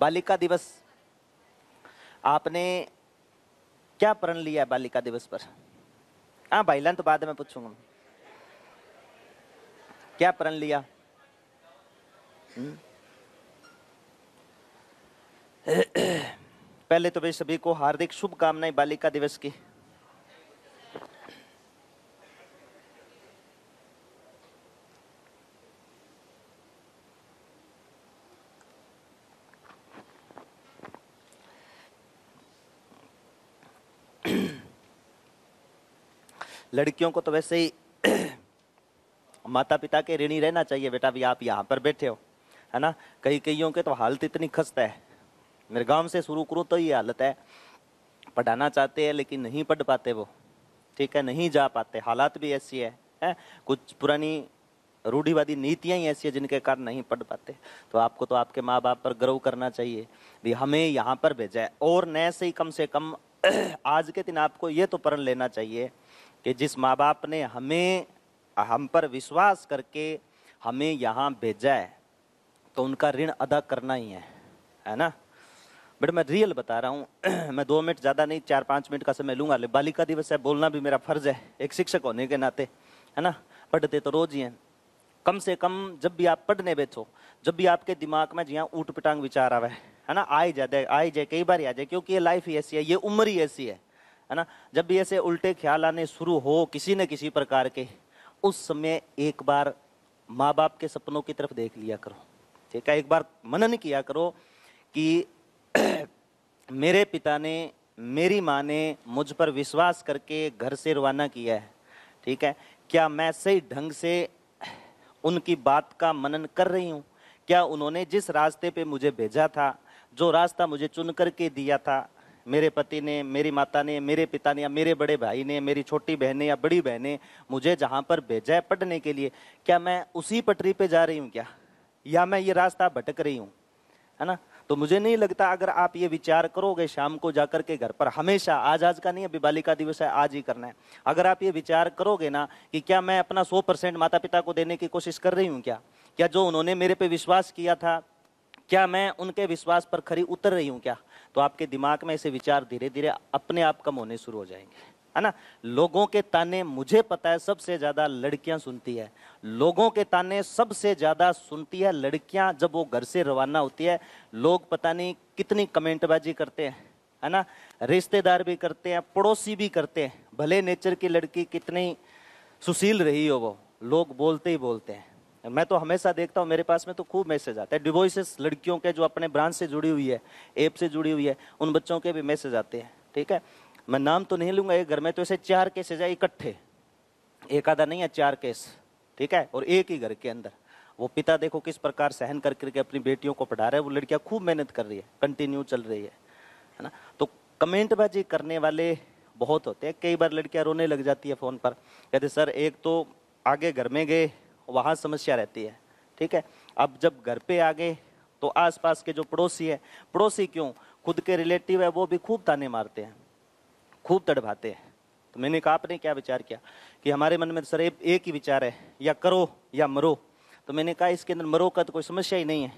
बालिका दिवस आपने क्या प्रण लिया है बालिका दिवस पर हाँ भाई तो बाद में पूछूंगा क्या प्रण लिया हम्म। पहले तो भाई सभी को हार्दिक शुभकामनाएं बालिका दिवस की लड़कियों को तो वैसे ही माता पिता के ऋणी रहना चाहिए बेटा भी आप यहाँ पर बैठे हो है ना कई कईयों के तो हालत इतनी खस्ता है मेरे गांव से शुरू करूँ तो ये हालत है पढ़ाना चाहते हैं लेकिन नहीं पढ़ पाते वो ठीक है नहीं जा पाते हालात भी ऐसी है, है? कुछ पुरानी रूढ़ीवादी नीतियाँ ही ऐसी हैं जिनके कारण नहीं पढ़ पाते तो आपको तो आपके माँ बाप पर गर्व करना चाहिए भी हमें यहाँ पर भेजा है और नए से ही कम से कम आज के दिन आपको ये तो प्रण लेना चाहिए कि जिस माँ बाप ने हमें हम पर विश्वास करके हमें यहाँ भेजा है तो उनका ऋण अदा करना ही है है ना बट मैं रियल बता रहा हूँ मैं दो मिनट ज़्यादा नहीं चार पाँच मिनट का समय लूँगा बालिका दिवस है बोलना भी मेरा फर्ज है एक शिक्षक होने के नाते है ना पढ़ते तो रोज ही हैं कम से कम जब भी आप पढ़ने बैठो जब भी आपके दिमाग में जी हाँ ऊट पिटांग विचार आवे है ना आए जाए आए जाए कई बार आ जाए क्योंकि ये लाइफ ही ऐसी है ये उम्र ही ऐसी है है ना जब भी ऐसे उल्टे ख्याल आने शुरू हो किसी न किसी प्रकार के उस समय एक बार माँ बाप के सपनों की तरफ देख लिया करो ठीक है एक बार मनन किया करो कि मेरे पिता ने मेरी माँ ने मुझ पर विश्वास करके घर से रवाना किया है ठीक है क्या मैं सही ढंग से उनकी बात का मनन कर रही हूँ क्या उन्होंने जिस रास्ते पे मुझे भेजा था जो रास्ता मुझे चुन करके दिया था मेरे पति ने मेरी माता ने मेरे पिता ने या मेरे बड़े भाई ने मेरी छोटी ने या बड़ी ने मुझे जहाँ पर भेजा है पढ़ने के लिए क्या मैं उसी पटरी पे जा रही हूँ क्या या मैं ये रास्ता भटक रही हूँ है ना तो मुझे नहीं लगता अगर आप ये विचार करोगे शाम को जाकर के घर पर हमेशा आज आज का नहीं अभी बालिका दिवस है आज ही करना है अगर आप ये विचार करोगे ना कि क्या मैं अपना सौ परसेंट माता पिता को देने की कोशिश कर रही हूँ क्या क्या जो उन्होंने मेरे पे विश्वास किया था क्या मैं उनके विश्वास पर खरी उतर रही हूँ क्या तो आपके दिमाग में ऐसे विचार धीरे धीरे अपने आप कम होने शुरू हो जाएंगे है ना लोगों के ताने मुझे पता है सबसे ज़्यादा लड़कियां सुनती है लोगों के ताने सबसे ज़्यादा सुनती है लड़कियां जब वो घर से रवाना होती है लोग पता नहीं कितनी कमेंटबाजी करते हैं है ना रिश्तेदार भी करते हैं पड़ोसी भी करते हैं भले नेचर की लड़की कितनी सुशील रही हो वो लोग बोलते ही बोलते हैं मैं तो हमेशा देखता हूँ मेरे पास में तो खूब मैसेज आते हैं डिवोइसेस लड़कियों के जो अपने ब्रांच से जुड़ी हुई है ऐप से जुड़ी हुई है उन बच्चों के भी मैसेज आते हैं ठीक है मैं नाम तो नहीं लूँगा एक घर में तो ऐसे चार केसेज है इकट्ठे एक आधा नहीं है चार केस ठीक है और एक ही घर के अंदर वो पिता देखो किस प्रकार सहन कर करके अपनी बेटियों को पढ़ा रहे हैं वो लड़कियाँ खूब मेहनत कर रही है कंटिन्यू चल रही है है ना तो कमेंटबाजी करने वाले बहुत होते हैं कई बार लड़कियाँ रोने लग जाती है फ़ोन पर कहते सर एक तो आगे घर में गए वहाँ समस्या रहती है ठीक है अब जब घर पे आ गए तो आसपास के जो पड़ोसी है पड़ोसी क्यों खुद के रिलेटिव है वो भी खूब ताने मारते हैं खूब तड़भाते हैं तो मैंने कहा आपने क्या विचार किया कि हमारे मन में सर एक ही विचार है या करो या मरो तो मैंने कहा इसके अंदर मरो का तो कोई समस्या ही नहीं है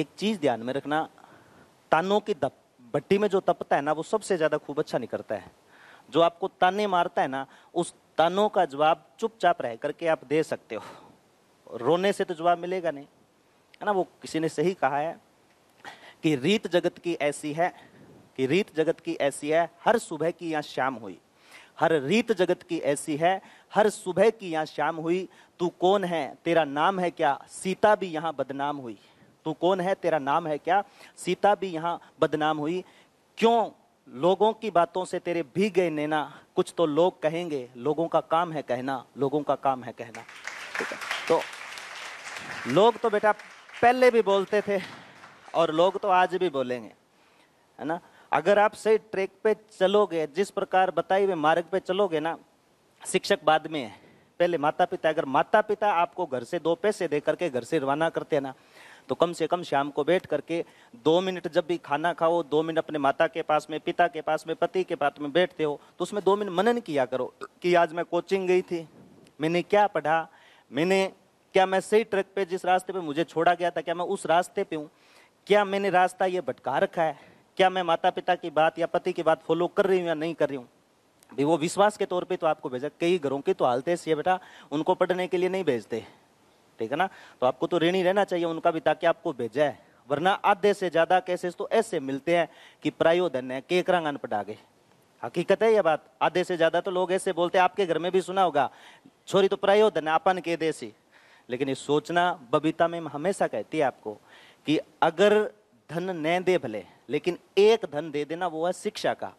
एक चीज़ ध्यान में रखना तानों की दप भट्टी में जो तपता है ना वो सबसे ज़्यादा खूब अच्छा निकलता है जो आपको ताने मारता है ना उस तानों का जवाब चुपचाप रह करके आप दे सकते हो रोने से तो जवाब मिलेगा नहीं है ना वो किसी ने सही कहा है कि रीत जगत की ऐसी है कि रीत जगत की ऐसी है हर सुबह की या शाम हुई हर रीत जगत की ऐसी है हर सुबह की या शाम हुई तू कौन है तेरा नाम है क्या सीता भी यहाँ बदनाम हुई तू कौन है तेरा नाम है क्या सीता भी यहाँ बदनाम हुई क्यों लोगों की बातों से तेरे भी गए नैना कुछ तो लोग कहेंगे लोगों का काम है कहना लोगों का काम है कहना तो लोग तो बेटा पहले भी बोलते थे और लोग तो आज भी बोलेंगे है ना अगर आप सही ट्रैक पे चलोगे जिस प्रकार बताए हुए मार्ग पे चलोगे ना शिक्षक बाद में है पहले माता पिता अगर माता पिता आपको घर से दो पैसे दे करके घर से रवाना करते हैं ना तो कम से कम शाम को बैठ करके दो मिनट जब भी खाना खाओ दो मिनट अपने माता के पास में पिता के पास में पति के पास में बैठते हो तो उसमें दो मिनट मनन किया करो कि आज मैं कोचिंग गई थी मैंने क्या पढ़ा मैंने क्या मैं सही ट्रैक पे जिस रास्ते पे मुझे छोड़ा गया था क्या मैं उस रास्ते पे हूँ क्या मैंने रास्ता ये भटका रखा है क्या मैं माता पिता की बात या पति की बात फॉलो कर रही हूँ या नहीं कर रही हूँ भी वो विश्वास के तौर पे तो आपको भेजा कई घरों की तो हालते बेटा उनको पढ़ने के लिए नहीं भेजते ठीक है ना तो आपको तो ऋणी रहना चाहिए उनका भी ताकि आपको भेजा है वरना आधे से ज़्यादा केसेस तो ऐसे मिलते हैं कि धन है केकरंग अनपटा गए हकीकत है यह बात आधे से ज़्यादा तो लोग ऐसे बोलते हैं आपके घर में भी सुना होगा छोरी तो प्रायोधन है अपन के देसी लेकिन ये सोचना बबीता में हमेशा कहती है आपको कि अगर धन न दे भले लेकिन एक धन दे देना वो है शिक्षा का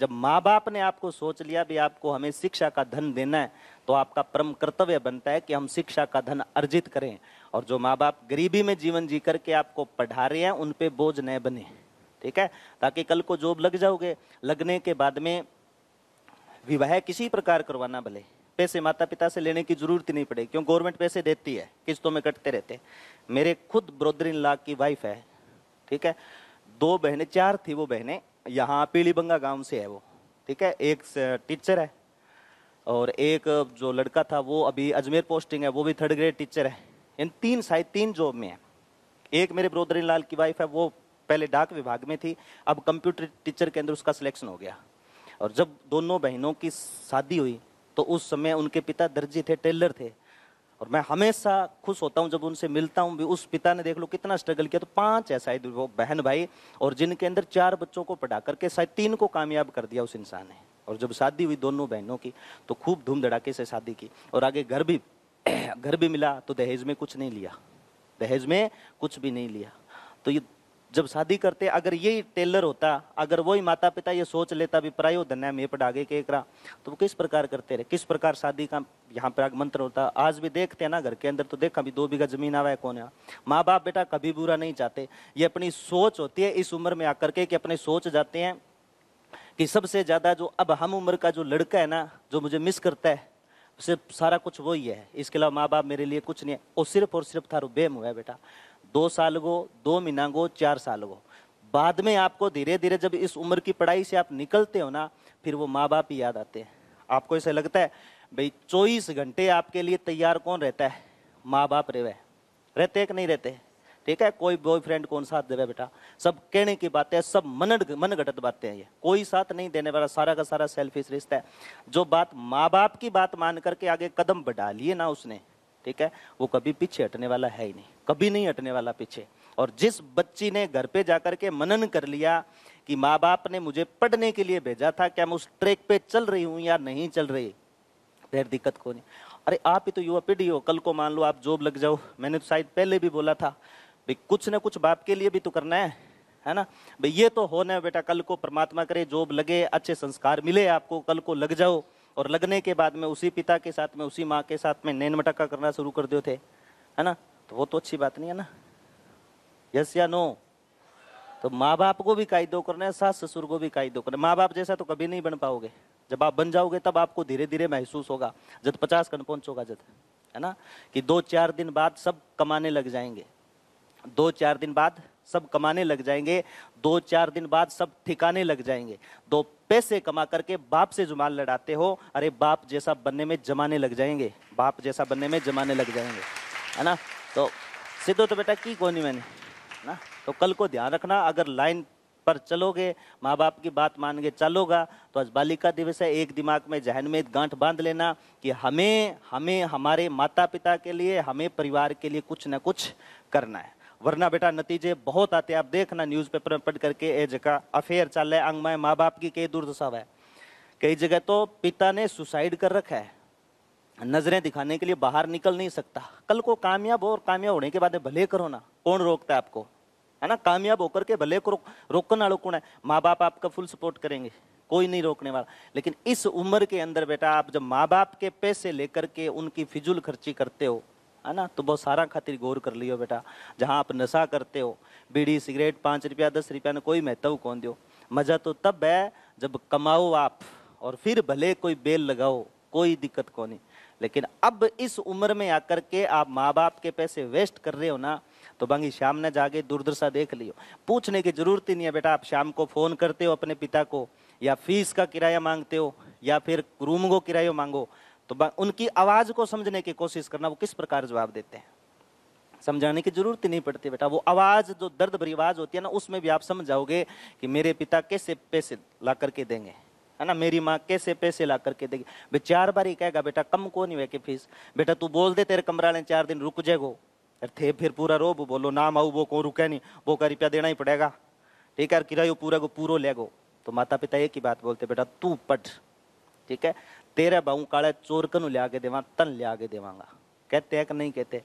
जब माँ बाप ने आपको सोच लिया भी आपको हमें शिक्षा का धन देना है तो आपका परम कर्तव्य बनता है कि हम शिक्षा का धन अर्जित करें और जो माँ बाप गरीबी में जीवन जी करके आपको पढ़ा रहे हैं उन पे बोझ न बने ठीक है ताकि कल को जॉब लग जाओगे लगने के बाद में विवाह किसी प्रकार करवाना भले पैसे माता पिता से लेने की जरूरत नहीं पड़े क्यों गवर्नमेंट पैसे देती है किस्तों में कटते रहते मेरे खुद ब्रोदरिन लाख की वाइफ है ठीक है दो बहने चार थी वो बहने यहाँ पीलीबंगा गांव से है वो ठीक है एक टीचर है और एक जो लड़का था वो अभी अजमेर पोस्टिंग है वो भी थर्ड ग्रेड टीचर है इन तीन शायद तीन जॉब में है एक मेरे ब्रोदर इन लाल की वाइफ है वो पहले डाक विभाग में थी अब कंप्यूटर टीचर के अंदर उसका सिलेक्शन हो गया और जब दोनों बहनों की शादी हुई तो उस समय उनके पिता दर्जी थे टेलर थे और मैं हमेशा खुश होता हूँ जब उनसे मिलता हूँ भी उस पिता ने देख लो कितना स्ट्रगल किया तो पांच है शायद वो बहन भाई और जिनके अंदर चार बच्चों को पढ़ा करके शायद तीन को कामयाब कर दिया उस इंसान ने और जब शादी हुई दोनों बहनों की तो खूब धूम धड़ाके से शादी की और आगे घर भी घर भी मिला तो दहेज में कुछ नहीं लिया दहेज में कुछ भी नहीं लिया तो ये जब शादी करते अगर यही टेलर होता अगर वही माता पिता ये सोच लेता भी प्रायो धन्य में पढ़ागे के एक तो वो किस प्रकार करते रहे किस प्रकार शादी का यहाँ पर मंत्र होता आज भी देखते हैं ना घर के अंदर तो देखा भी दो बीघा जमीन आवा है कौन है माँ बाप बेटा कभी बुरा नहीं चाहते ये अपनी सोच होती है इस उम्र में आकर के कि अपने सोच जाते हैं कि सबसे ज़्यादा जो अब हम उम्र का जो लड़का है ना जो मुझे मिस करता है सिर्फ सारा कुछ वही है इसके अलावा माँ बाप मेरे लिए कुछ नहीं है और सिर्फ और सिर्फ थारू बेम हुआ है बेटा दो साल गो दो महीना गो चार साल गो बाद में आपको धीरे धीरे जब इस उम्र की पढ़ाई से आप निकलते हो ना फिर वो माँ बाप ही याद आते हैं आपको ऐसा लगता है भाई चौबीस घंटे आपके लिए तैयार कौन रहता है माँ बाप रेवे रहते कि नहीं रहते ठीक है कोई बॉयफ्रेंड कौन साथ देवे बेटा सब कहने की बातें सब मन मन घटत बातें हैं ये कोई साथ नहीं देने वाला सारा का सारा सेल्फिश रिश्ता है जो बात माँ बाप की बात मान करके आगे कदम बढ़ा लिए ना उसने ठीक है वो कभी पीछे हटने वाला है ही नहीं कभी नहीं हटने वाला पीछे और जिस बच्ची ने घर पे जाकर के मनन कर लिया कि माँ बाप ने मुझे पढ़ने के लिए भेजा था क्या मैं उस ट्रैक पे चल रही हूँ या नहीं चल रही फिर दिक्कत को नहीं अरे आप ही तो युवा पीढ़ी हो कल को मान लो आप जॉब लग जाओ मैंने तो शायद पहले भी बोला था भाई कुछ ना कुछ बाप के लिए भी तो करना है है ना भाई ये तो होना है बेटा कल को परमात्मा करे जॉब लगे अच्छे संस्कार मिले आपको कल को लग जाओ और लगने के बाद में उसी पिता के साथ में उसी माँ के साथ में नैन मटक्का करना शुरू कर दो थे है ना तो वो तो अच्छी बात नहीं है ना यस या नो तो माँ बाप को भी कायदो करना है सास ससुर को भी कायदो करना माँ बाप जैसा तो कभी नहीं बन पाओगे जब आप बन जाओगे तब आपको धीरे धीरे महसूस होगा जब पचास कन पहुंचोगा जब है ना कि दो चार दिन बाद सब कमाने लग जाएंगे दो चार दिन बाद सब कमाने लग जाएंगे दो चार दिन बाद सब ठिकाने लग जाएंगे दो पैसे कमा करके बाप से जुमान लड़ाते हो अरे बाप जैसा बनने में जमाने लग जाएंगे बाप जैसा बनने में जमाने लग जाएंगे है ना तो सिद्धो तो बेटा की कौन मैंने ना तो कल को ध्यान रखना अगर लाइन पर चलोगे माँ बाप की बात मान के चलोगा तो आज बालिका दिवस है एक दिमाग में जहन में गांठ बांध लेना कि हमें हमें हमारे माता पिता के लिए हमें परिवार के लिए कुछ ना कुछ करना है वरना बेटा नतीजे बहुत आते आप देखना पेपर में पढ़ करके ए जगह अफेयर चल रहा है अंग माए माँ बाप की कई दुर्दशा है कई जगह तो पिता ने सुसाइड कर रखा है नजरें दिखाने के लिए बाहर निकल नहीं सकता कल को कामयाब हो और कामयाब होने के बाद भले करो ना कौन रोकता है आपको है ना कामयाब होकर के भले को रोकने वालों कौन है माँ बाप आपका फुल सपोर्ट करेंगे कोई नहीं रोकने वाला लेकिन इस उम्र के अंदर बेटा आप जब माँ बाप के पैसे लेकर के उनकी फिजूल खर्ची करते हो है ना तो बहुत सारा खातिर गौर कर लियो बेटा जहाँ आप नशा करते हो बीड़ी सिगरेट पाँच रुपया दस रुपया ने कोई महत्व कौन दो मज़ा तो तब है जब कमाओ आप और फिर भले कोई बेल लगाओ कोई दिक्कत कौन है लेकिन अब इस उम्र में आकर के आप माँ बाप के पैसे वेस्ट कर रहे हो ना तो बंगी शाम ने जाके दुर्दशा देख लियो पूछने की जरूरत ही नहीं है बेटा आप शाम को फ़ोन करते हो अपने पिता को या फीस का किराया मांगते हो या फिर रूम को किराया मांगो तो उनकी आवाज़ को समझने की कोशिश करना वो किस प्रकार जवाब देते हैं समझाने की जरूरत ही नहीं पड़ती बेटा वो आवाज़ जो दर्द भरी आवाज़ होती है ना उसमें भी आप समझ जाओगे कि मेरे पिता कैसे पैसे ला करके देंगे है ना मेरी माँ कैसे पैसे ला करके देगी भाई चार बार ही कहेगा बेटा कम कौन हुआ कि फीस बेटा तू बोल दे तेरे कमरा ने चार दिन रुक जाएगो थे फिर पूरा रोब बोलो नाम आऊ वो कौन रुके नहीं वो का रुपया देना ही पड़ेगा ठीक है किरायो पूरा को पूरा ले गो तो माता पिता एक ही बात बोलते बेटा तू पढ़ ठीक है तेरे भाऊ काले चोर कनु लिया के देवा तन लिया के देवांगा कहते हैं कि नहीं कहते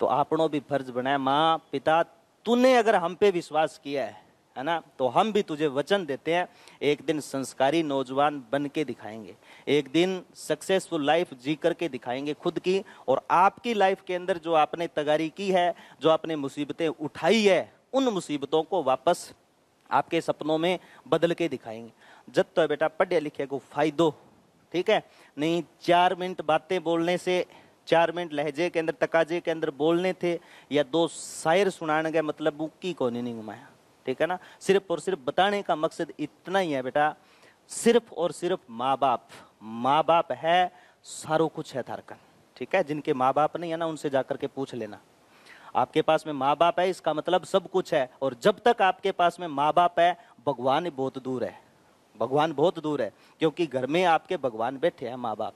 तो आपनों भी फर्ज बनाए माँ पिता तूने अगर हम पे विश्वास किया है है ना तो हम भी तुझे वचन देते हैं एक दिन संस्कारी नौजवान बन के दिखाएंगे एक दिन सक्सेसफुल लाइफ जी करके दिखाएंगे खुद की और आपकी लाइफ के अंदर जो आपने तगारी की है जो आपने मुसीबतें उठाई है उन मुसीबतों को वापस आपके सपनों में बदल के दिखाएंगे जब तो बेटा पढ़े लिखे को फायदो ठीक है नहीं चार मिनट बातें बोलने से चार मिनट लहजे के अंदर तकाजे के अंदर बोलने थे या दो शायर सुनाने गए मतलब बुक्की को नहीं घुमाया ठीक है ना सिर्फ और सिर्फ बताने का मकसद इतना ही है बेटा सिर्फ और सिर्फ माँ बाप माँ बाप है सारो कुछ है तारकन ठीक है जिनके माँ बाप नहीं है ना उनसे जाकर के पूछ लेना आपके पास में माँ बाप है इसका मतलब सब कुछ है और जब तक आपके पास में माँ बाप है भगवान बहुत दूर है भगवान बहुत दूर है क्योंकि घर में आपके भगवान बैठे हैं माँ बाप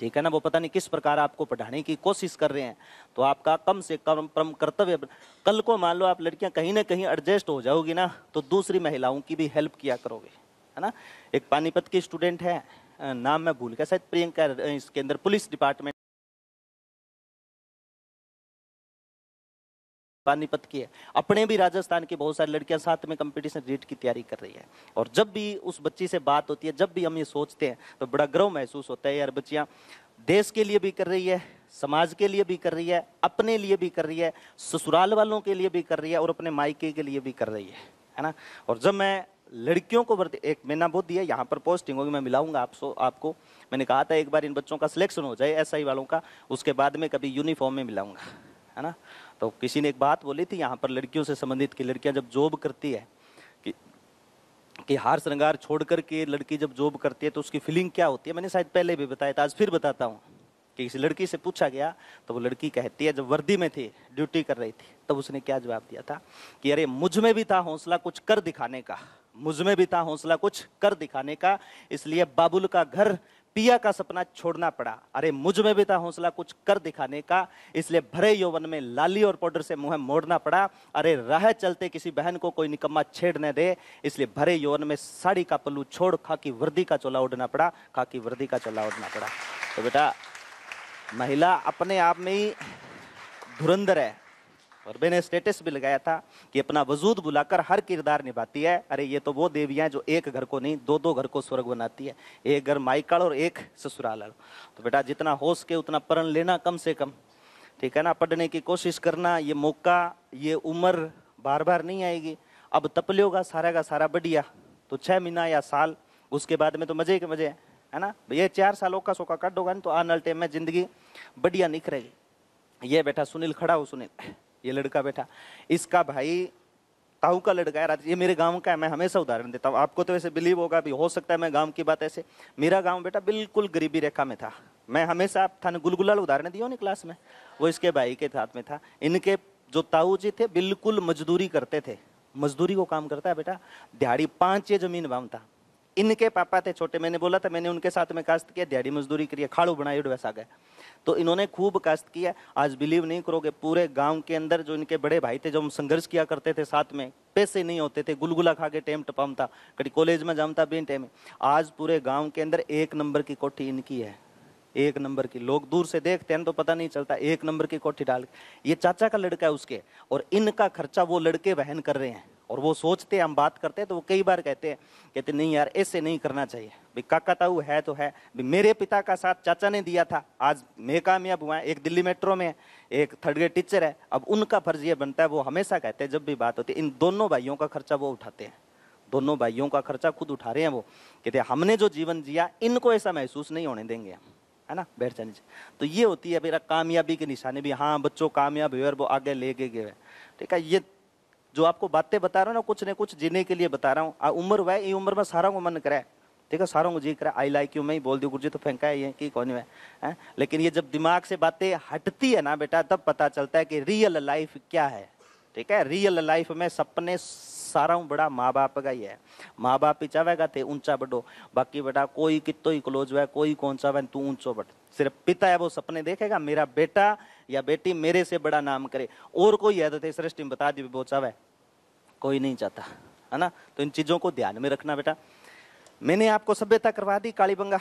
ठीक है ना वो पता नहीं किस प्रकार आपको पढ़ाने की कोशिश कर रहे हैं तो आपका कम से कम परम कर्तव्य कल को मान लो आप लड़कियां कहीं ना कहीं एडजस्ट हो जाओगी ना तो दूसरी महिलाओं की भी हेल्प किया करोगे है ना एक पानीपत की स्टूडेंट है नाम मैं भूल गया शायद प्रियंका इसके अंदर पुलिस डिपार्टमेंट पानीपत की है अपने भी राजस्थान की बहुत सारी लड़कियां साथ में कंपटीशन रीट की तैयारी कर रही है और जब भी उस बच्ची से बात होती है जब भी हम ये सोचते हैं तो बड़ा गर्व महसूस होता है यार बच्चियाँ देश के लिए भी कर रही है समाज के लिए भी कर रही है अपने लिए भी कर रही है ससुराल वालों के लिए भी कर रही है और अपने मायके के लिए भी कर रही है है ना और जब मैं लड़कियों को एक मैंने बहुत दिया यहाँ पर पोस्टिंग होगी मैं मिलाऊंगा आपको आपको मैंने कहा था एक बार इन बच्चों का सिलेक्शन हो जाए एसआई वालों का उसके बाद में कभी यूनिफॉर्म में मिलाऊंगा है ना तो किसी ने एक बात बोली थी यहाँ पर लड़कियों से संबंधित कि लड़कियाँ जब जॉब करती है कि कि हार श्रृंगार छोड़ करके लड़की जब जॉब करती है तो उसकी फीलिंग क्या होती है मैंने शायद पहले भी बताया था आज फिर बताता हूँ कि किसी लड़की से पूछा गया तो वो लड़की कहती है जब वर्दी में थी ड्यूटी कर रही थी तब उसने क्या जवाब दिया था कि अरे मुझ में भी था हौसला कुछ कर दिखाने का मुझ में भी था हौसला कुछ कर दिखाने का इसलिए बाबुल का घर पिया का सपना छोड़ना पड़ा अरे मुझ में भी था हौसला कुछ कर दिखाने का इसलिए भरे यौवन में लाली और पाउडर से मुंह मोड़ना पड़ा अरे राह चलते किसी बहन को कोई निकम्मा छेड़ने दे इसलिए भरे यौवन में साड़ी का पल्लू छोड़ खाकी वर्दी का चोला उड़ना पड़ा खाकी वर्दी का चोला उड़ना पड़ा तो बेटा महिला अपने आप में ही धुरंधर है और मैंने स्टेटस भी लगाया था कि अपना वजूद बुलाकर हर किरदार निभाती है अरे ये तो वो देवियाँ जो एक घर को नहीं दो दो घर को स्वर्ग बनाती है एक घर माइकल और एक ससुराल तो बेटा जितना हो सके उतना परण लेना कम से कम ठीक है ना पढ़ने की कोशिश करना ये मौका ये उम्र बार बार नहीं आएगी अब तप का सारा का सारा बढ़िया तो छः महीना या साल उसके बाद में तो मज़े के मज़े है ना ये चार सालों का सोका कट होगा ना तो आने टाइम में ज़िंदगी बढ़िया निखरेगी ये बेटा सुनील खड़ा हो सुनील ये लड़का बैठा इसका भाई ताऊ का लड़का है ये मेरे गांव का है मैं हमेशा उदाहरण देता हूँ आपको तो ऐसे बिलीव होगा भी हो सकता है मैं गांव की बात ऐसे मेरा गांव बेटा बिल्कुल गरीबी रेखा में था मैं हमेशा आप थाने गुलगुलाल उदाहरण दिया ना क्लास में वो इसके भाई के साथ में था इनके जो ताऊ जी थे बिल्कुल मजदूरी करते थे मजदूरी को काम करता है बेटा दिहाड़ी पाँच ये जमीन बाम था इनके पापा थे छोटे मैंने बोला था मैंने उनके साथ में कास्त किया दिहाड़ी मजदूरी करिए खाड़ू बनाई वैसा गए तो इन्होंने खूब कास्त किया आज बिलीव नहीं करोगे पूरे गांव के अंदर जो इनके बड़े भाई थे जो हम संघर्ष किया करते थे साथ में पैसे नहीं होते थे गुलगुला खा के टेम टपाम था कभी कॉलेज में जाम था बिन टाइम आज पूरे गाँव के अंदर एक नंबर की कोठी इनकी है एक नंबर की लोग दूर से देखते हैं तो पता नहीं चलता एक नंबर की कोठी डाल ये चाचा का लड़का है उसके और इनका खर्चा वो लड़के बहन कर रहे हैं और वो सोचते हम बात करते हैं तो वो कई बार कहते हैं कहते नहीं यार ऐसे नहीं करना चाहिए भी काकाताऊ है तो है भाई मेरे पिता का साथ चाचा ने दिया था आज मैं कामयाब हुआ है एक दिल्ली मेट्रो में एक थर्ड ग्रेड टीचर है अब उनका फर्ज ये बनता है वो हमेशा कहते हैं जब भी बात होती है इन दोनों भाइयों का खर्चा वो उठाते हैं दोनों भाइयों का खर्चा खुद उठा रहे हैं वो कहते हमने जो जीवन जिया इनको ऐसा महसूस नहीं होने देंगे हम है ना बैठ जाने तो ये होती है मेरा कामयाबी के निशाने भी हाँ बच्चों कामयाब हुए और वो आगे लेके गए ठीक है ये जो आपको बातें बता रहा हूँ ना कुछ ना कुछ जीने के लिए बता रहा हूँ उम्र वह ये उम्र में सारा को मन करे ठीक है सारों को जी करा आई लाइक यू मैं ही बोल दी गुरु जी तो फेंका है ये कि कौन है, है लेकिन ये जब दिमाग से बातें हटती है ना बेटा तब पता चलता है कि रियल लाइफ क्या है ठीक है रियल लाइफ में सपने सारा बड़ा माँ बाप का ही है माँ बाप ही चाहेगा थे ऊंचा बढ़ो बाकी बेटा कोई कितो ही क्लोज हुआ कोई कौन सा तू ऊंचो बढ़ सिर्फ पिता है वो सपने देखेगा मेरा बेटा या बेटी मेरे से बड़ा नाम करे और कोई आदत है सृष्टि में बता दी बहुत सब है कोई नहीं चाहता है ना तो इन चीज़ों को ध्यान में रखना बेटा मैंने आपको सभ्यता करवा दी कालीबंगा